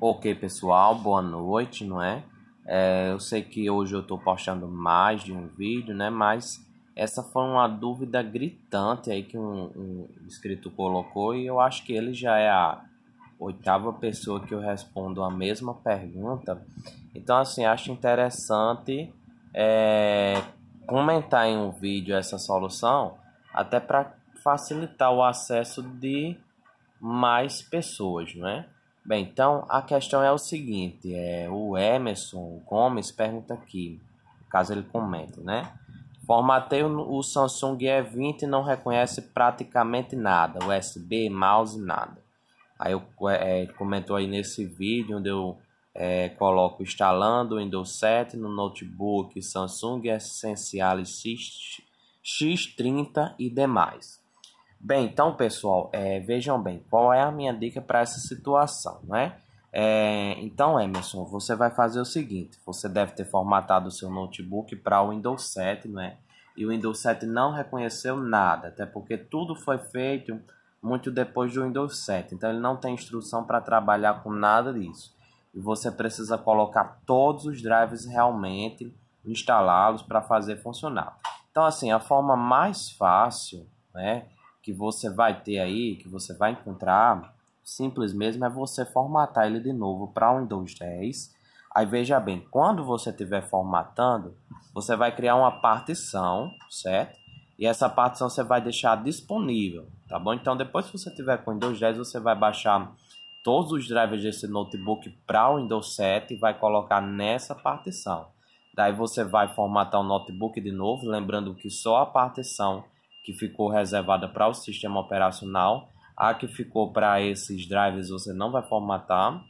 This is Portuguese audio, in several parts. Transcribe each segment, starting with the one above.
Ok, pessoal, boa noite, não é? é? eu sei que hoje eu tô postando mais de um vídeo, né? Mas essa foi uma dúvida gritante aí que um, um inscrito colocou e eu acho que ele já é a oitava pessoa que eu respondo a mesma pergunta. Então, assim, acho interessante é, comentar em um vídeo essa solução, até para facilitar o acesso de mais pessoas, não é? Bem, então a questão é o seguinte: é, o Emerson Gomes pergunta aqui, caso ele comenta, né? Formatei o Samsung E20 e não reconhece praticamente nada, USB, mouse, nada. Aí ele é, é, comentou aí nesse vídeo onde eu é, coloco instalando o Windows 7 no notebook Samsung Essentials X, X30 e demais. Bem, então pessoal, é, vejam bem, qual é a minha dica para essa situação, né? É, então, Emerson, você vai fazer o seguinte: você deve ter formatado o seu notebook para o Windows 7, né? E o Windows 7 não reconheceu nada, até porque tudo foi feito muito depois do Windows 7, então ele não tem instrução para trabalhar com nada disso. E você precisa colocar todos os drives realmente, instalá-los para fazer funcionar. Então, assim, a forma mais fácil, né? que você vai ter aí, que você vai encontrar, simples mesmo é você formatar ele de novo para o Windows 10. Aí veja bem, quando você estiver formatando, você vai criar uma partição, certo? E essa partição você vai deixar disponível, tá bom? Então depois que você tiver com o Windows 10, você vai baixar todos os drivers desse notebook para o Windows 7 e vai colocar nessa partição. Daí você vai formatar o notebook de novo, lembrando que só a partição que ficou reservada para o sistema operacional, a que ficou para esses drives você não vai formatar.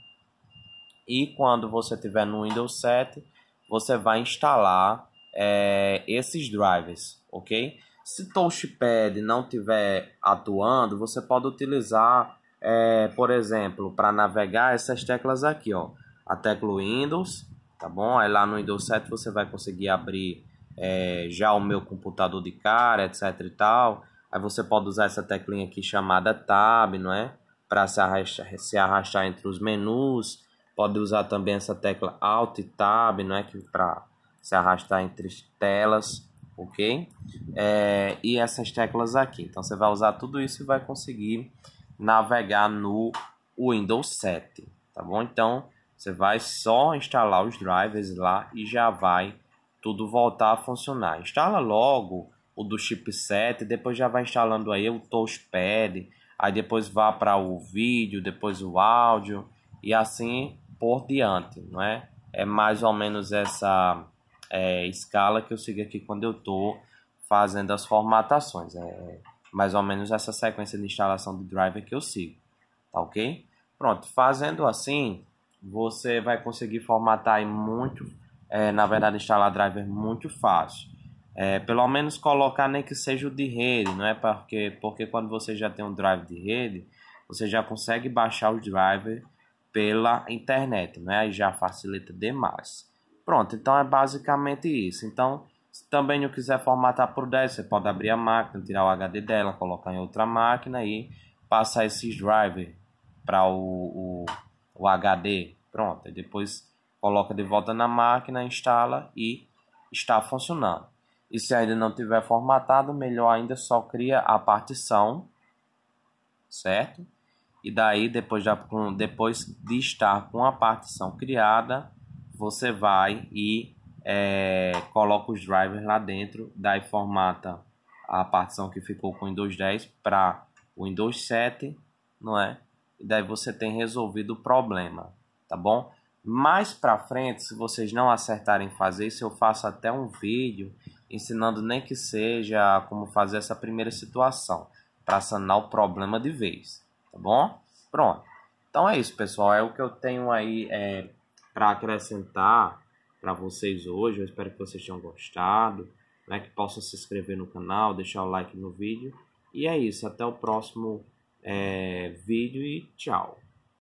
E quando você tiver no Windows 7, você vai instalar é, esses drives, ok? Se Touchpad não estiver atuando, você pode utilizar, é, por exemplo, para navegar essas teclas aqui, ó, a tecla Windows, tá bom? Aí lá no Windows 7 você vai conseguir abrir é, já o meu computador de cara, etc e tal. Aí você pode usar essa teclinha aqui chamada Tab, não é? Para se arrastar, se arrastar entre os menus. Pode usar também essa tecla Alt Tab, não é? Que para se arrastar entre telas, ok? É, e essas teclas aqui. Então você vai usar tudo isso e vai conseguir navegar no Windows 7, tá bom? Então você vai só instalar os drivers lá e já vai tudo voltar a funcionar. Instala logo o do chipset, depois já vai instalando aí o touchpad, aí depois vá para o vídeo, depois o áudio e assim por diante, não é? É mais ou menos essa é, escala que eu sigo aqui quando eu estou fazendo as formatações. É mais ou menos essa sequência de instalação do driver que eu sigo, tá ok? Pronto, fazendo assim, você vai conseguir formatar muito é, na verdade, instalar driver é muito fácil. É, pelo menos colocar nem que seja o de rede, não é? Porque, porque quando você já tem um drive de rede, você já consegue baixar o driver pela internet, né? Aí já facilita demais. Pronto, então é basicamente isso. Então, se também não quiser formatar por 10, você pode abrir a máquina, tirar o HD dela, colocar em outra máquina e passar esses driver para o, o, o HD. Pronto, e depois coloca de volta na máquina, instala e está funcionando. E se ainda não tiver formatado, melhor ainda só cria a partição, certo? E daí depois já com depois de estar com a partição criada, você vai e é, coloca os drivers lá dentro, daí formata a partição que ficou com o Windows 10 para o Windows 7, não é? E daí você tem resolvido o problema, tá bom? Mais para frente, se vocês não acertarem fazer isso, eu faço até um vídeo ensinando nem que seja como fazer essa primeira situação para sanar o problema de vez, tá bom? Pronto. Então é isso, pessoal. É o que eu tenho aí é, para acrescentar para vocês hoje. Eu espero que vocês tenham gostado, né? que possam se inscrever no canal, deixar o like no vídeo. E é isso. Até o próximo é, vídeo e tchau.